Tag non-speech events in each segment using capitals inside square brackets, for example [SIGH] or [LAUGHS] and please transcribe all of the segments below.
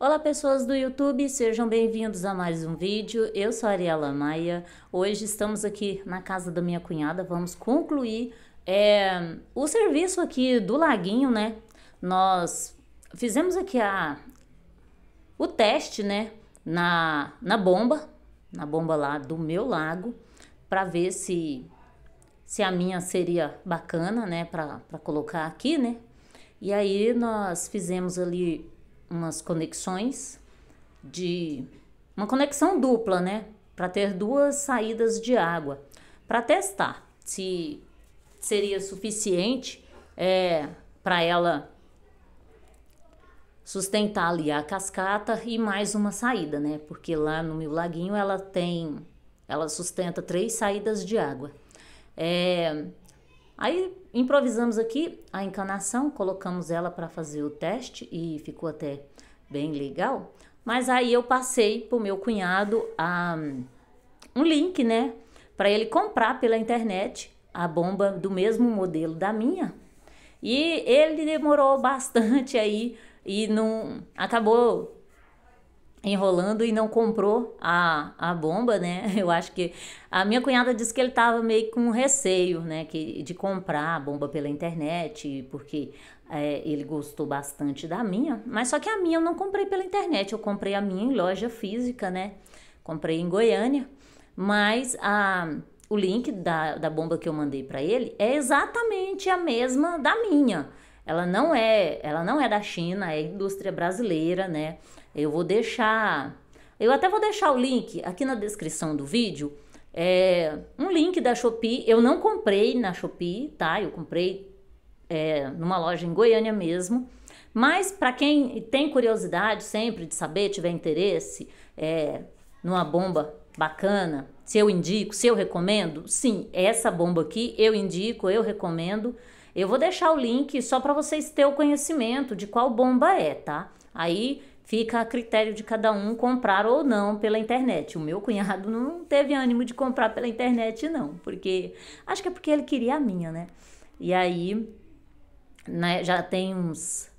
Olá pessoas do YouTube, sejam bem-vindos a mais um vídeo. Eu sou a Ariela Maia. Hoje estamos aqui na casa da minha cunhada, vamos concluir é, o serviço aqui do laguinho, né? Nós fizemos aqui a, o teste, né, na, na bomba, na bomba lá do meu lago, para ver se se a minha seria bacana, né, para colocar aqui, né? E aí nós fizemos ali umas conexões de uma conexão dupla, né, para ter duas saídas de água, para testar se seria suficiente é, para ela sustentar ali a cascata e mais uma saída, né? Porque lá no meu laguinho ela tem, ela sustenta três saídas de água. É, aí Improvisamos aqui a encanação, colocamos ela para fazer o teste e ficou até bem legal. Mas aí eu passei para o meu cunhado um link, né? Para ele comprar pela internet a bomba do mesmo modelo da minha. E ele demorou [LAUGHS] bastante aí e não acabou enrolando e não comprou a, a bomba, né? [LAUGHS] Eu acho que a minha cunhada disse que ele estava meio com receio, né, que de comprar a bomba pela internet, porque é, ele gostou bastante da minha, mas só que a minha eu não comprei pela internet, eu comprei a minha em loja física, né? Comprei em Goiânia, mas a o link da, da bomba que eu mandei para ele é exatamente a mesma da minha ela não é, ela não é da China, é indústria brasileira, né? Eu vou deixar, eu até vou deixar o link aqui na descrição do vídeo, é, um link da Shopee. Eu não comprei na Shopee, tá? Eu comprei é, numa loja em Goiânia mesmo. Mas para quem tem curiosidade sempre de saber, tiver interesse, é, numa bomba bacana, se eu indico, se eu recomendo, sim, essa bomba aqui eu indico, eu recomendo. Eu vou deixar o link só para vocês terem o conhecimento de qual bomba é, tá? Aí fica a critério de cada um comprar ou não pela internet. O meu cunhado não teve ânimo de comprar pela internet, não, porque acho que é porque ele queria a minha, né? E aí, né, já tem uns.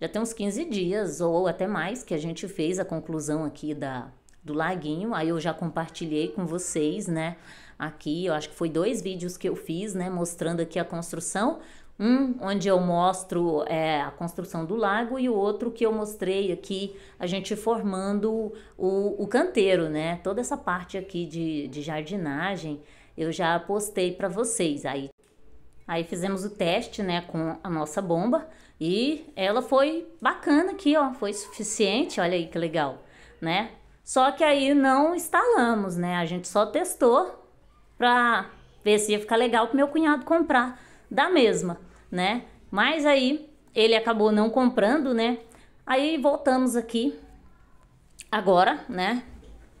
Já tem uns 15 dias ou até mais que a gente fez a conclusão aqui da, do laguinho. Aí eu já compartilhei com vocês, né? aqui. Eu acho que foi dois vídeos que eu fiz, né, mostrando aqui a construção. Um onde eu mostro é, a construção do lago e o outro que eu mostrei aqui a gente formando o, o canteiro, né? Toda essa parte aqui de, de jardinagem eu já postei para vocês. Aí, aí fizemos o teste, né, com a nossa bomba e ela foi bacana aqui, ó, foi suficiente. Olha aí que legal, né? Só que aí não instalamos, né? A gente só testou para ver se ia ficar legal para meu cunhado comprar da mesma, né? Mas aí ele acabou não comprando, né? Aí voltamos aqui agora, né?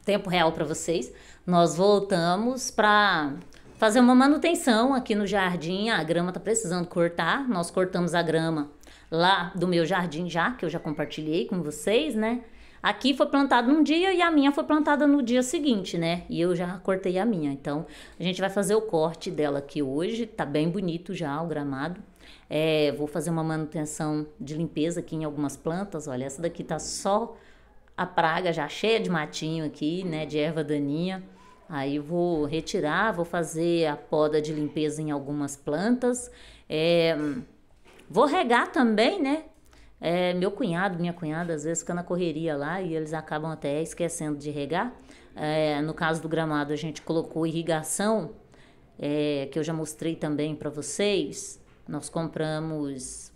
Tempo real para vocês. Nós voltamos para fazer uma manutenção aqui no jardim. A grama tá precisando cortar. Nós cortamos a grama lá do meu jardim já, que eu já compartilhei com vocês, né? Aqui foi plantado num dia e a minha foi plantada no dia seguinte, né? E eu já cortei a minha. Então, a gente vai fazer o corte dela aqui hoje. Tá bem bonito já o gramado. É, vou fazer uma manutenção de limpeza aqui em algumas plantas. Olha, essa daqui tá só a praga já cheia de matinho aqui, né? De erva daninha. Aí vou retirar, vou fazer a poda de limpeza em algumas plantas. É, vou regar também, né? É, meu cunhado, minha cunhada, às vezes fica na correria lá e eles acabam até esquecendo de regar. É, no caso do gramado, a gente colocou irrigação, é, que eu já mostrei também para vocês. Nós compramos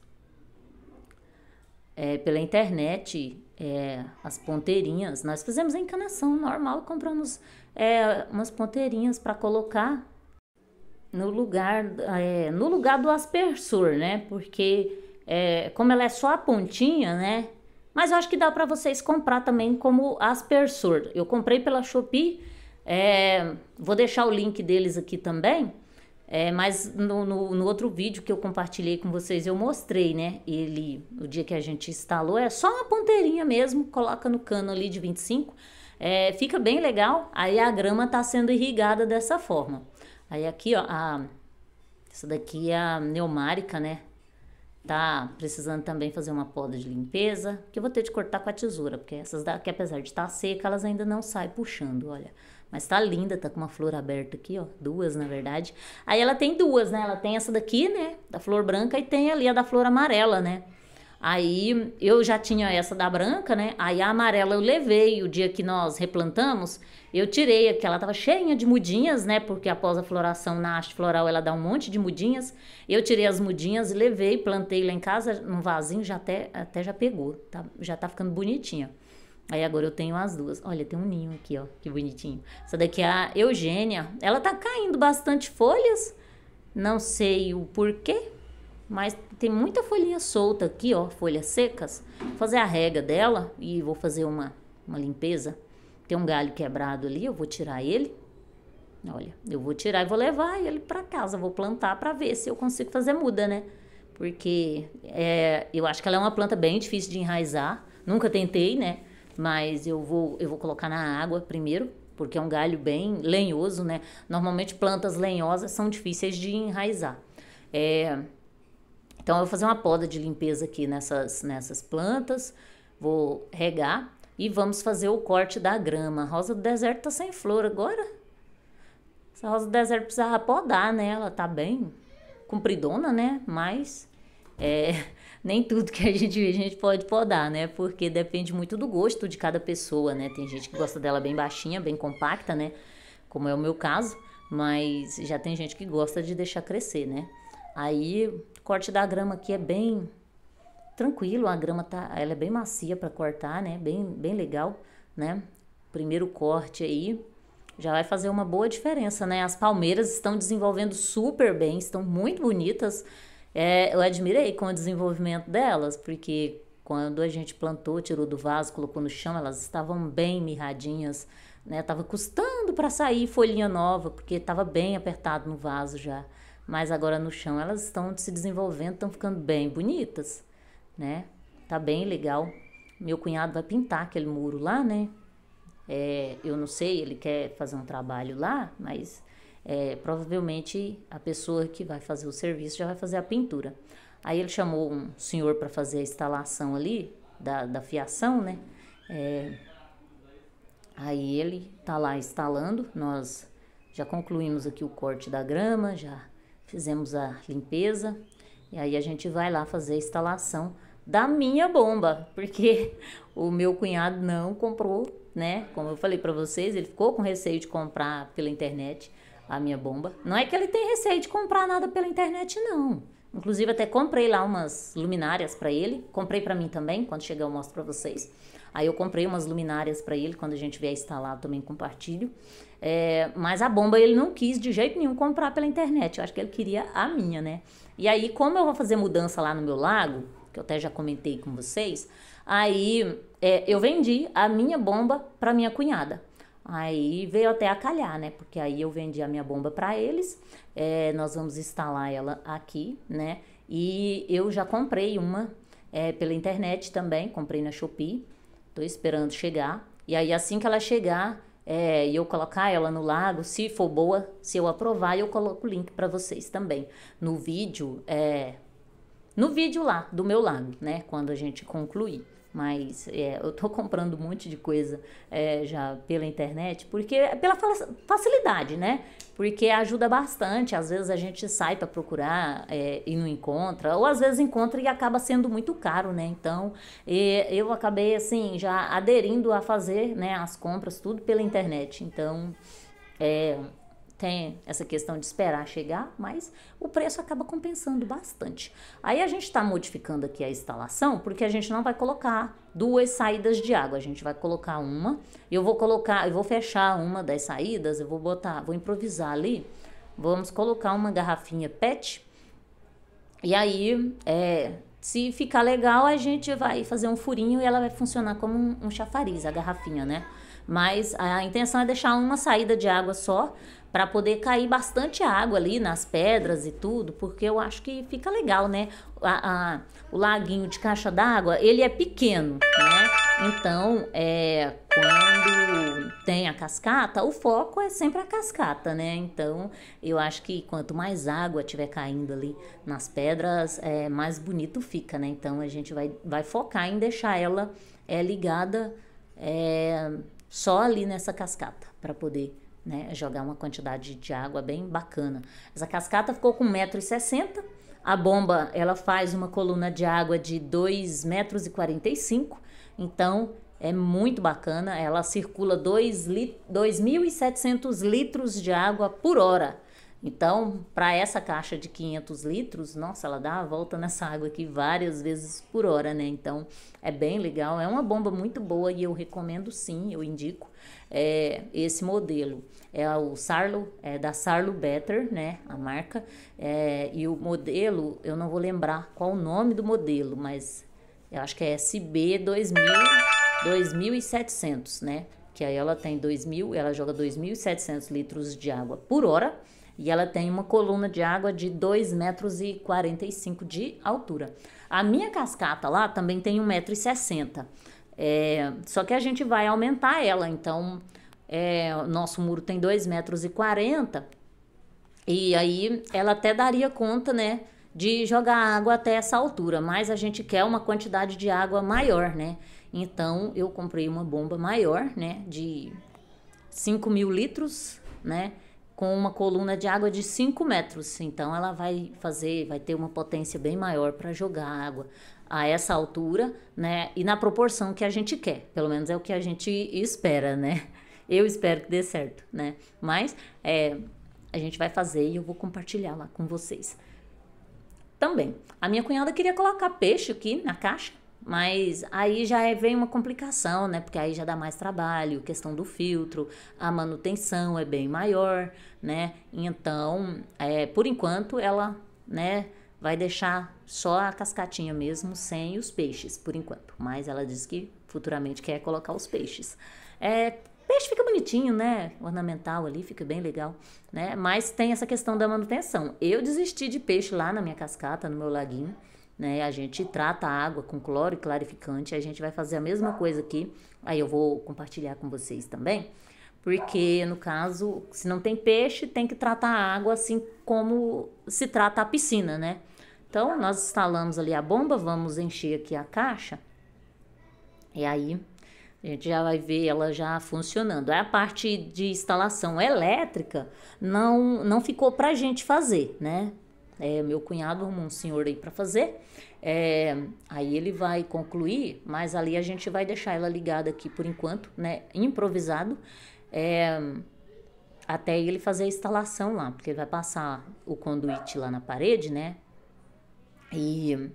é, pela internet é, as ponteirinhas. Nós fizemos a encanação normal e compramos é, umas ponteirinhas para colocar no lugar, no lugar do aspersor, né? Porque é, como ela é só a pontinha, né? Mas eu acho que dá para vocês comprar também como aspersor. Eu comprei pela Shopee, é, vou deixar o link deles aqui também. É, mas no, no, no, outro vídeo que eu compartilhei com vocês, eu mostrei, né? Ele, o dia que a gente instalou, é só uma ponteirinha mesmo, coloca no cano ali de 25, é, fica bem legal. Aí a grama tá sendo irrigada dessa forma. Aí aqui, ó, a, essa daqui é a neumárica, né? tá precisando também fazer uma poda de limpeza, que eu vou ter de cortar com a tesoura, porque essas daqui, apesar de estar tá seca, elas ainda não saem puxando, olha. Mas tá linda, tá com uma flor aberta aqui, ó, duas na verdade. Aí ela tem duas, né? Ela tem essa daqui, né, da flor branca, e tem ali a da flor amarela, né? Aí eu já tinha essa da branca, né? Aí a amarela eu levei o dia que nós replantamos, eu tirei aquela tava cheinha de mudinhas, né? Porque após a floração na haste floral ela dá um monte de mudinhas. Eu tirei as mudinhas, levei, plantei lá em casa num vasinho, já até até já pegou, tá? Já tá ficando bonitinha. Aí agora eu tenho as duas. Olha, tem um ninho aqui, ó, que bonitinho. Essa daqui é a Eugênia. Ela tá caindo bastante folhas. Não sei o porquê, mas tem muita folhinha solta aqui, ó, folhas secas. Vou fazer a rega dela e vou fazer uma, uma limpeza. Tem um galho quebrado ali, eu vou tirar ele. Olha, eu vou tirar e vou levar ele para casa, vou plantar para ver se eu consigo fazer muda, né? Porque é, eu acho que ela é uma planta bem difícil de enraizar. Nunca tentei, né? Mas eu vou, eu vou colocar na água primeiro, porque é um galho bem lenhoso, né? Normalmente plantas lenhosas são difíceis de enraizar. É, então, eu vou fazer uma poda de limpeza aqui nessas, nessas plantas, vou regar e vamos fazer o corte da grama. A rosa do deserto tá sem flor agora. Essa rosa do deserto precisava podar, né? Ela tá bem compridona, né? Mas é, [LAUGHS] nem tudo que a gente vê a gente pode podar, né? Porque depende muito do gosto de cada pessoa, né? Tem gente que gosta dela bem baixinha, bem compacta, né? Como é o meu caso. Mas já tem gente que gosta de deixar crescer, né? Aí corte da grama aqui é bem tranquilo, a grama tá, ela é bem macia para cortar, né? Bem, bem legal, né? Primeiro corte aí já vai fazer uma boa diferença, né? As palmeiras estão desenvolvendo super bem, estão muito bonitas. É, eu admirei com o desenvolvimento delas, porque quando a gente plantou, tirou do vaso, colocou no chão, elas estavam bem mirradinhas, né? Tava custando para sair folhinha nova, porque estava bem apertado no vaso já mas agora no chão elas estão se desenvolvendo, estão ficando bem bonitas, né? Tá bem legal. Meu cunhado vai pintar aquele muro lá, né? É, eu não sei, ele quer fazer um trabalho lá, mas é, provavelmente a pessoa que vai fazer o serviço já vai fazer a pintura. Aí ele chamou um senhor para fazer a instalação ali da, da fiação, né? É, aí ele tá lá instalando, nós já concluímos aqui o corte da grama, já fizemos a limpeza e aí a gente vai lá fazer a instalação da minha bomba, porque [LAUGHS] o meu cunhado não comprou, né? Como eu falei para vocês, ele ficou com receio de comprar pela internet a minha bomba. Não é que ele tem receio de comprar nada pela internet não. Inclusive até comprei lá umas luminárias para ele, comprei para mim também, quando chegar eu mostro para vocês. Aí eu comprei umas luminárias para ele, quando a gente vier instalar também compartilho. É, mas a bomba ele não quis de jeito nenhum comprar pela internet. Eu acho que ele queria a minha, né? E aí, como eu vou fazer mudança lá no meu lago, que eu até já comentei com vocês, aí é, eu vendi a minha bomba para minha cunhada. Aí veio até a calhar, né? Porque aí eu vendi a minha bomba para eles. É, nós vamos instalar ela aqui, né? E eu já comprei uma é, pela internet também, comprei na Shopee. Tô esperando chegar. E aí, assim que ela chegar é, e é, eu colocar ela no lago, se for boa, se eu aprovar, eu coloco o link para vocês também. No vídeo, é, no vídeo lá do meu lago, né? Quando a gente concluir. Mas é, eu tô comprando um monte de coisa é, já pela internet, porque é pela facilidade, né? Porque ajuda bastante. Às vezes a gente sai para procurar é, e não encontra, ou às vezes encontra e acaba sendo muito caro, né? Então eu acabei assim já aderindo a fazer né, as compras tudo pela internet. Então é, tem essa questão de esperar chegar, mas o preço acaba compensando bastante. Aí a gente está modificando aqui a instalação, porque a gente não vai colocar duas saídas de água, a gente vai colocar uma. Eu vou colocar, eu vou fechar uma das saídas, eu vou botar, vou improvisar ali. Vamos colocar uma garrafinha PET. E aí, é, se ficar legal, a gente vai fazer um furinho e ela vai funcionar como um, um chafariz, a garrafinha, né? Mas a intenção é deixar uma saída de água só para poder cair bastante água ali nas pedras e tudo, porque eu acho que fica legal, né? A, a, o laguinho de caixa d'água, ele é pequeno, né? Então, é, quando tem a cascata, o foco é sempre a cascata, né? Então, eu acho que quanto mais água tiver caindo ali nas pedras, é, mais bonito fica, né? Então, a gente vai, vai focar em deixar ela é, ligada é, só ali nessa cascata, para poder né? Jogar uma quantidade de água bem bacana. Essa cascata ficou com 1,60m. A bomba, ela faz uma coluna de água de 2,45 metros. Então, é muito bacana. Ela circula 2.700 lit litros de água por hora. Então, para essa caixa de 500 litros, nossa, ela dá a volta nessa água aqui várias vezes por hora, né? Então, é bem legal, é uma bomba muito boa e eu recomendo sim, eu indico é, esse modelo. É o Sarlo, é da Sarlo Better, né? A marca. É, e o modelo, eu não vou lembrar qual o nome do modelo, mas eu acho que é SB 2000, 2700, né? Que aí ela tem 2000, ela joga 2700 litros de água por hora e ela tem uma coluna de água de 2,45 metros e de altura. A minha cascata lá também tem 1,60m. É, só que a gente vai aumentar ela, então é, nosso muro tem 2,40 metros e e aí ela até daria conta, né, de jogar água até essa altura, mas a gente quer uma quantidade de água maior, né? Então eu comprei uma bomba maior, né, de 5 mil litros, né? com uma coluna de água de 5 metros. Então ela vai fazer, vai ter uma potência bem maior para jogar água a essa altura, né? E na proporção que a gente quer. Pelo menos é o que a gente espera, né? [LAUGHS] Eu espero que dê certo, né? Mas é, a gente vai fazer e eu vou compartilhar lá com vocês. Também, a minha cunhada queria colocar peixe aqui na caixa, mas aí já é, vem uma complicação, né? Porque aí já dá mais trabalho, questão do filtro, a manutenção é bem maior, né? Então, é, por enquanto, ela, né? Vai deixar só a cascatinha mesmo, sem os peixes, por enquanto. Mas ela diz que futuramente quer colocar os peixes. É, peixe fica bonitinho, né? Ornamental ali, fica bem legal, né? Mas tem essa questão da manutenção. Eu desisti de peixe lá na minha cascata, no meu laguinho né? A gente trata a água com cloro e clarificante, a gente vai fazer a mesma coisa aqui. Aí eu vou compartilhar com vocês também, porque no caso, se não tem peixe, tem que tratar a água assim como se trata a piscina, né? Então, nós instalamos ali a bomba, vamos encher aqui a caixa. E aí, a gente já vai ver ela já funcionando. É a parte de instalação elétrica não, não ficou para a gente fazer, né? é, meu cunhado arrumou um senhor aí para fazer. É, aí ele vai concluir, mas ali a gente vai deixar ela ligada aqui por enquanto, né? Improvisado. É, até ele fazer a instalação lá, porque ele vai passar o conduíte lá na parede, né? E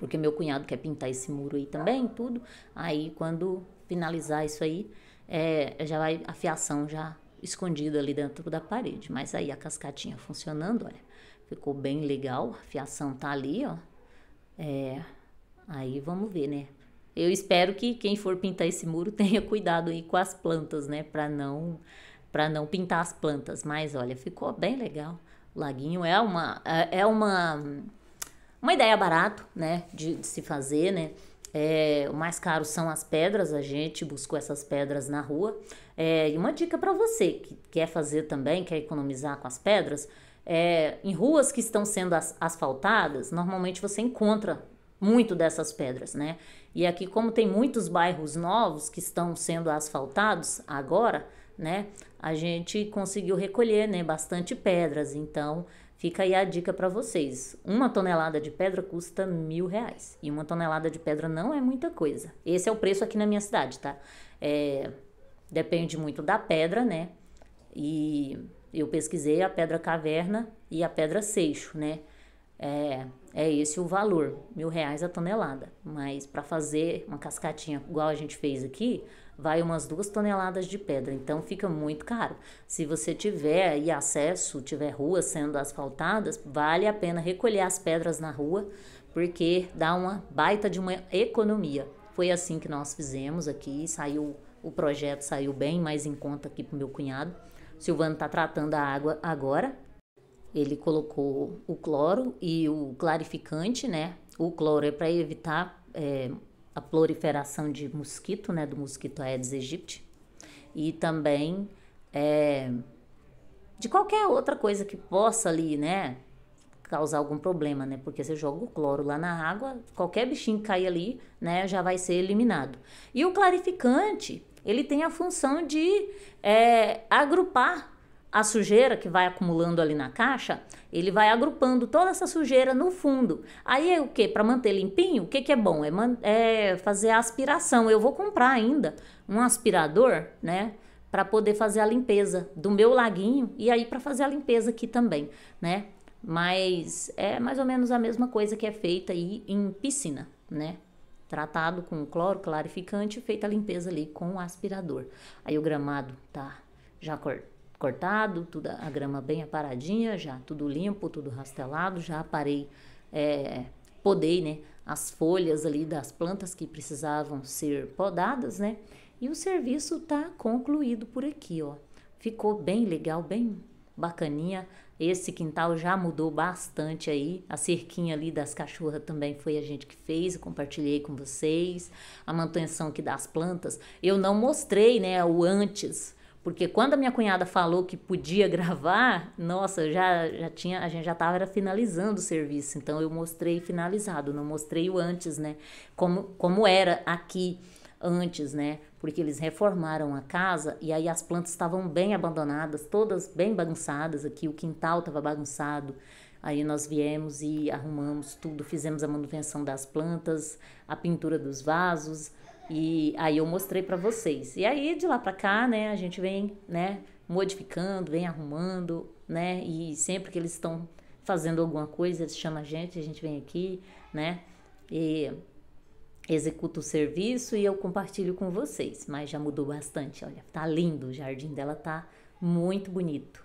porque meu cunhado quer pintar esse muro aí também, tudo. Aí quando finalizar isso aí, é, já vai a fiação já escondida ali dentro da parede. Mas aí a cascatinha funcionando, olha. Ficou bem legal. A fiação tá ali, ó. É, aí vamos ver, né? Eu espero que quem for pintar esse muro [LAUGHS] tenha cuidado aí com as plantas, né? Para não para não pintar as plantas. Mas olha, ficou bem legal. O laguinho é uma é, é uma uma ideia barato, né? De, de se fazer, né? É, o mais caro são as pedras, a gente buscou essas pedras na rua. É, e uma dica para você que quer fazer também, quer economizar com as pedras, é, em ruas que estão sendo as, asfaltadas, normalmente você encontra muito dessas pedras, né? E aqui, como tem muitos bairros novos que estão sendo asfaltados agora, né? A gente conseguiu recolher, né? Bastante pedras. Então, fica aí a dica para vocês. Uma tonelada de pedra custa mil reais. E uma tonelada de pedra não é muita coisa. Esse é o preço aqui na minha cidade, tá? É, depende muito da pedra, né? E eu pesquisei a pedra caverna e a pedra seixo, né? É, é esse o valor, mil reais a tonelada. Mas para fazer uma cascatinha igual a gente fez aqui, vai umas duas toneladas de pedra, então fica muito caro. Se você tiver e acesso, tiver ruas sendo asfaltadas, vale a pena recolher as pedras na rua, porque dá uma baita de uma economia. Foi assim que nós fizemos aqui, saiu o projeto saiu bem mais em conta aqui pro meu cunhado. Silvano está tratando a água agora. Ele colocou o cloro e o clarificante, né? O cloro é para evitar é, a proliferação de mosquito, né? Do mosquito Aedes aegypti. E também é, de qualquer outra coisa que possa ali, né? Causar algum problema, né? Porque você joga o cloro lá na água, qualquer bichinho que cair ali, né? Já vai ser eliminado. E o clarificante ele tem a função de é, agrupar a sujeira que vai acumulando ali na caixa, ele vai agrupando toda essa sujeira no fundo. Aí é o que? Para manter limpinho, o que, que é bom? É, é fazer a aspiração. Eu vou comprar ainda um aspirador, né? Para poder fazer a limpeza do meu laguinho e aí para fazer a limpeza aqui também, né? Mas é mais ou menos a mesma coisa que é feita aí em piscina, né? tratado com cloro clarificante, feita a limpeza ali com o aspirador. Aí o gramado tá já cortado, tudo a grama bem aparadinha, já tudo limpo, tudo rastelado, já aparei, é, podei, né, as folhas ali das plantas que precisavam ser podadas, né? E o serviço tá concluído por aqui, ó. Ficou bem legal, bem bacaninha esse quintal já mudou bastante aí. A cerquinha ali das cachorras também foi a gente que fez, e compartilhei com vocês. A manutenção aqui das plantas. Eu não mostrei, né, o antes, porque quando a minha cunhada falou que podia [LAUGHS] gravar, nossa, já, já tinha, a gente já estava finalizando o serviço. Então eu mostrei finalizado, não mostrei o antes, né? Como, como era aqui antes, né? Porque eles reformaram a casa e aí as plantas estavam bem abandonadas, todas bem bagunçadas aqui, o quintal estava bagunçado. Aí nós viemos e arrumamos tudo, fizemos a manutenção das plantas, a pintura dos vasos e aí eu mostrei para vocês. E aí de lá para cá, né, a gente vem, né, modificando, vem arrumando, né? E sempre que eles estão fazendo alguma coisa, eles chamam a gente, a gente vem aqui, né? E executo o serviço e eu compartilho com vocês. Mas já mudou bastante. Olha, tá lindo, o jardim dela tá muito bonito,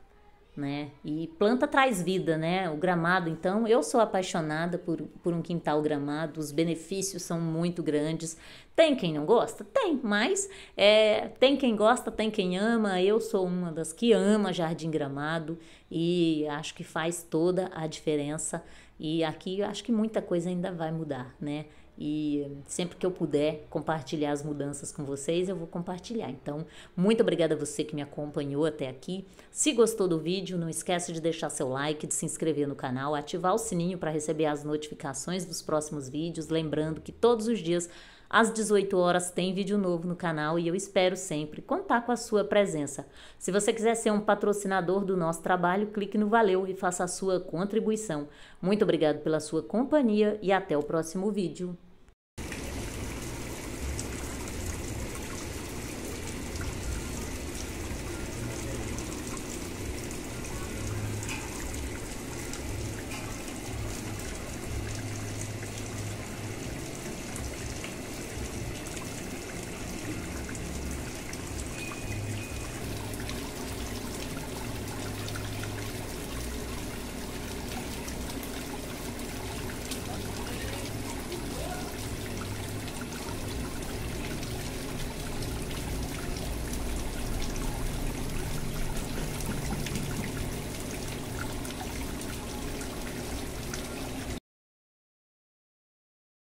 né? E planta traz vida, né? O gramado, então, eu sou apaixonada por, por um quintal gramado, os benefícios são muito grandes. Tem quem não gosta? Tem, mas é, tem quem gosta, tem quem ama. Eu sou uma das que ama jardim gramado e acho que faz toda a diferença. E aqui eu acho que muita coisa ainda vai mudar, né? E sempre que eu puder compartilhar as mudanças com vocês, eu vou compartilhar. Então, muito obrigada a você que me acompanhou até aqui. Se gostou do vídeo, não esquece de deixar seu like, de se inscrever no canal, ativar o sininho para receber as notificações dos próximos vídeos, lembrando que todos os dias às 18 horas tem vídeo novo no canal e eu espero sempre contar com a sua presença. Se você quiser ser um patrocinador do nosso trabalho, clique no Valeu e faça a sua contribuição. Muito obrigado pela sua companhia e até o próximo vídeo.